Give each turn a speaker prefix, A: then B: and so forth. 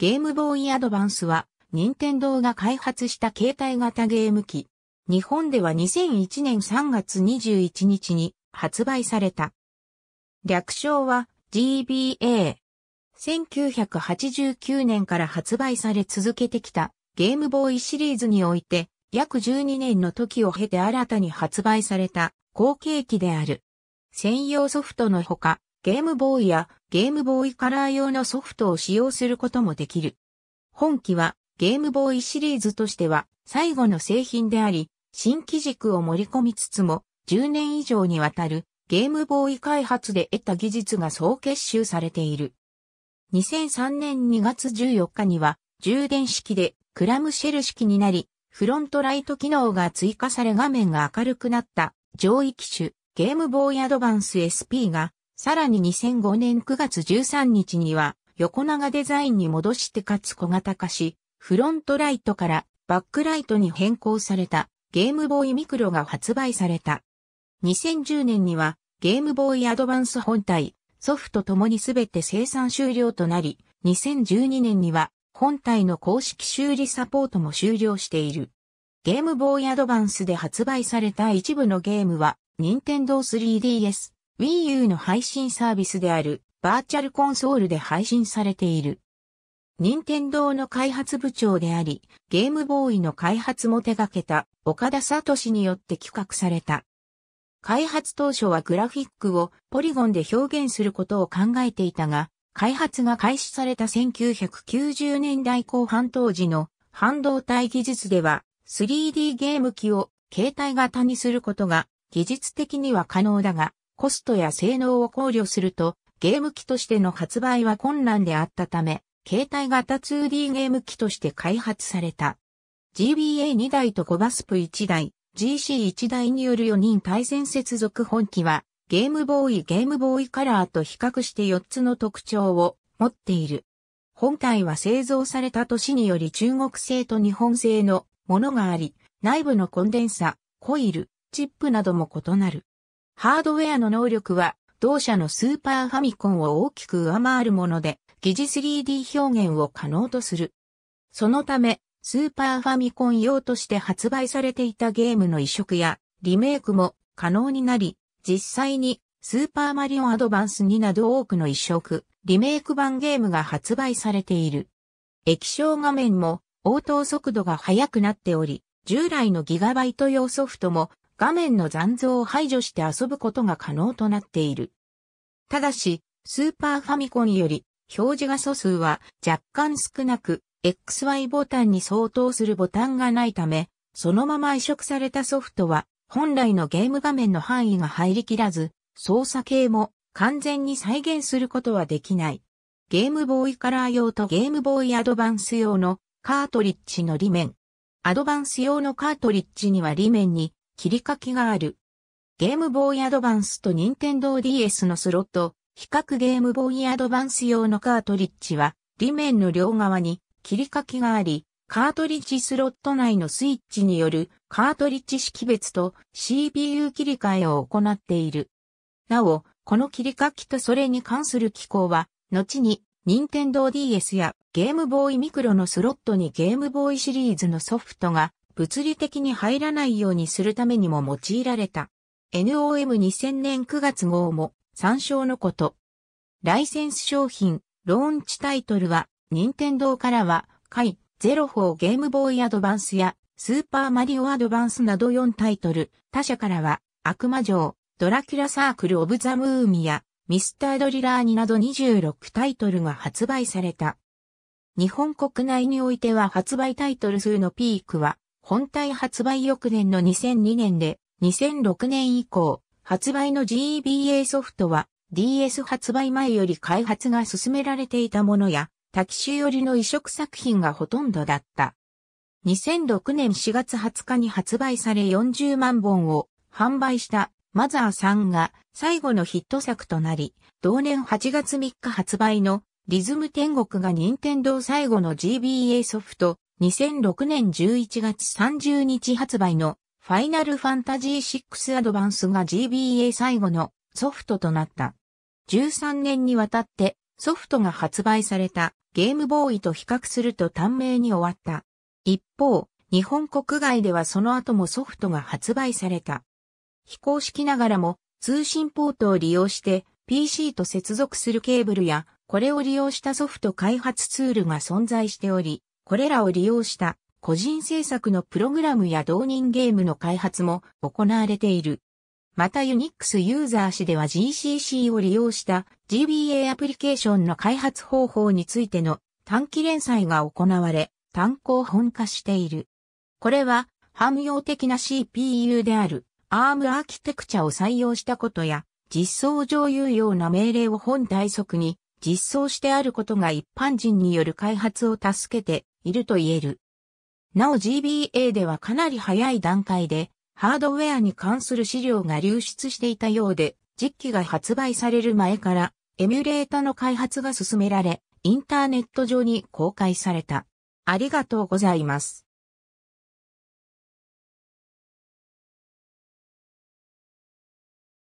A: ゲームボーイアドバンスは、任天堂が開発した携帯型ゲーム機。日本では2001年3月21日に発売された。略称は GBA。1989年から発売され続けてきたゲームボーイシリーズにおいて約12年の時を経て新たに発売された後継機である。専用ソフトのほかゲームボーイやゲームボーイカラー用のソフトを使用することもできる。本機はゲームボーイシリーズとしては最後の製品であり、新機軸を盛り込みつつも10年以上にわたるゲームボーイ開発で得た技術が総結集されている。2003年2月14日には充電式でクラムシェル式になり、フロントライト機能が追加され画面が明るくなった上位機種ゲームボーイアドバンス SP がさらに2005年9月13日には、横長デザインに戻してかつ小型化し、フロントライトからバックライトに変更されたゲームボーイミクロが発売された。2010年にはゲームボーイアドバンス本体、ソフトともに全て生産終了となり、2012年には本体の公式修理サポートも終了している。ゲームボーイアドバンスで発売された一部のゲームは、任天堂 3DS、Wii U の配信サービスであるバーチャルコンソールで配信されている。任天堂の開発部長であり、ゲームボーイの開発も手掛けた岡田聡によって企画された。開発当初はグラフィックをポリゴンで表現することを考えていたが、開発が開始された1990年代後半当時の半導体技術では 3D ゲーム機を携帯型にすることが技術的には可能だが、コストや性能を考慮すると、ゲーム機としての発売は困難であったため、携帯型 2D ゲーム機として開発された。GBA2 台と 5VASP1 台、GC1 台による4人対戦接続本機は、ゲームボーイゲームボーイカラーと比較して4つの特徴を持っている。本体は製造された年により中国製と日本製のものがあり、内部のコンデンサ、コイル、チップなども異なる。ハードウェアの能力は、同社のスーパーファミコンを大きく上回るもので、疑似 3D 表現を可能とする。そのため、スーパーファミコン用として発売されていたゲームの移植やリメイクも可能になり、実際にスーパーマリオアドバンス2など多くの移植、リメイク版ゲームが発売されている。液晶画面も応答速度が速くなっており、従来のギガバイト用ソフトも画面の残像を排除して遊ぶことが可能となっている。ただし、スーパーファミコンより表示画素数は若干少なく、XY ボタンに相当するボタンがないため、そのまま移植されたソフトは本来のゲーム画面の範囲が入りきらず、操作系も完全に再現することはできない。ゲームボーイカラー用とゲームボーイアドバンス用のカートリッジの裏面。アドバンス用のカートリッジには裏面に切り欠きがある。ゲームボーイアドバンスと任天堂 DS のスロット、比較ゲームボーイアドバンス用のカートリッジは、裏面の両側に切り欠きがあり、カートリッジスロット内のスイッチによるカートリッジ識別と CPU 切り替えを行っている。なお、この切り書きとそれに関する機構は、後に、任天堂 DS やゲームボーイミクロのスロットにゲームボーイシリーズのソフトが物理的に入らないようにするためにも用いられた。NOM2000 年9月号も参照のこと。ライセンス商品、ローンチタイトルは、任天堂からは、イ、ゼローゲームボーイアドバンスや、スーパーマリオアドバンスなど4タイトル、他社からは、悪魔城、ドラキュラサークル・オブ・ザ・ムーミや、ミスター・ドリラーニなど26タイトルが発売された。日本国内においては発売タイトル数のピークは、本体発売翌年の2002年で、2006年以降、発売の GBA ソフトは DS 発売前より開発が進められていたものや、タキシ寄りの移植作品がほとんどだった。2006年4月20日に発売され40万本を販売したマザーさんが最後のヒット作となり、同年8月3日発売のリズム天国が任天堂最後の GBA ソフト2006年11月30日発売のファイナルファンタジー6アドバンスが GBA 最後のソフトとなった。13年にわたってソフトが発売されたゲームボーイと比較すると短命に終わった。一方、日本国外ではその後もソフトが発売された。非公式ながらも通信ポートを利用して PC と接続するケーブルやこれを利用したソフト開発ツールが存在しており、これらを利用した個人制作のプログラムや同人ゲームの開発も行われている。また Unix ユーザー誌では GCC を利用した GBA アプリケーションの開発方法についての短期連載が行われ、単行本化している。これは、汎用的な CPU である ARM アーキテクチャを採用したことや、実装上有用な命令を本体則に実装してあることが一般人による開発を助けていると言える。なお GBA ではかなり早い段階でハードウェアに関する資料が流出していたようで、実機が発売される前からエミュレータの開発が進められ、インターネット上に公開された。ありがとうございます。